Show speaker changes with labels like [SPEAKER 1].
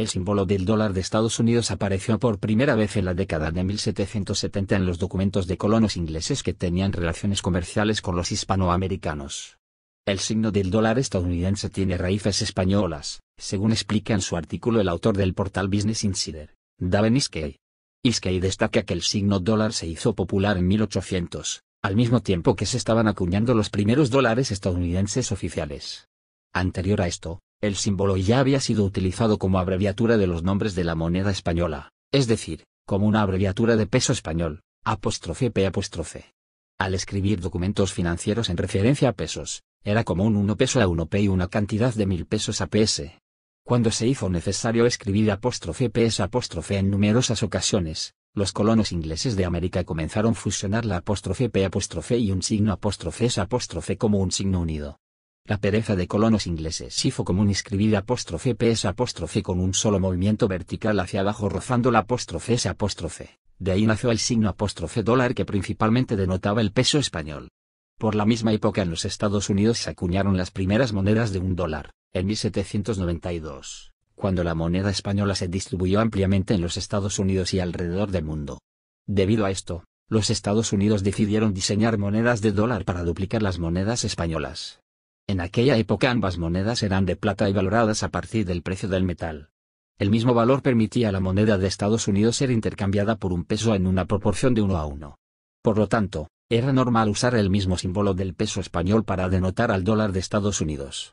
[SPEAKER 1] El símbolo del dólar de Estados Unidos apareció por primera vez en la década de 1770 en los documentos de colonos ingleses que tenían relaciones comerciales con los hispanoamericanos. El signo del dólar estadounidense tiene raíces españolas, según explica en su artículo el autor del portal Business Insider, David Iskey. Iskey destaca que el signo dólar se hizo popular en 1800, al mismo tiempo que se estaban acuñando los primeros dólares estadounidenses oficiales. Anterior a esto, el símbolo ya había sido utilizado como abreviatura de los nombres de la moneda española, es decir, como una abreviatura de peso español, apóstrofe P apóstrofe. Al escribir documentos financieros en referencia a pesos, era común uno peso a uno p y una cantidad de mil pesos a PS. Cuando se hizo necesario escribir apóstrofe PS apóstrofe en numerosas ocasiones, los colonos ingleses de América comenzaron a fusionar la apóstrofe P apóstrofe y un signo apóstrofe apóstrofe como un signo unido, la pereza de colonos ingleses Sifo común escribir apóstrofe PS apóstrofe con un solo movimiento vertical hacia abajo rozando la apóstrofe S apóstrofe. De ahí nació el signo apóstrofe dólar que principalmente denotaba el peso español. Por la misma época en los Estados Unidos se acuñaron las primeras monedas de un dólar, en 1792, cuando la moneda española se distribuyó ampliamente en los Estados Unidos y alrededor del mundo. Debido a esto, los Estados Unidos decidieron diseñar monedas de dólar para duplicar las monedas españolas en aquella época ambas monedas eran de plata y valoradas a partir del precio del metal. El mismo valor permitía a la moneda de Estados Unidos ser intercambiada por un peso en una proporción de uno a uno. Por lo tanto, era normal usar el mismo símbolo del peso español para denotar al dólar de Estados Unidos.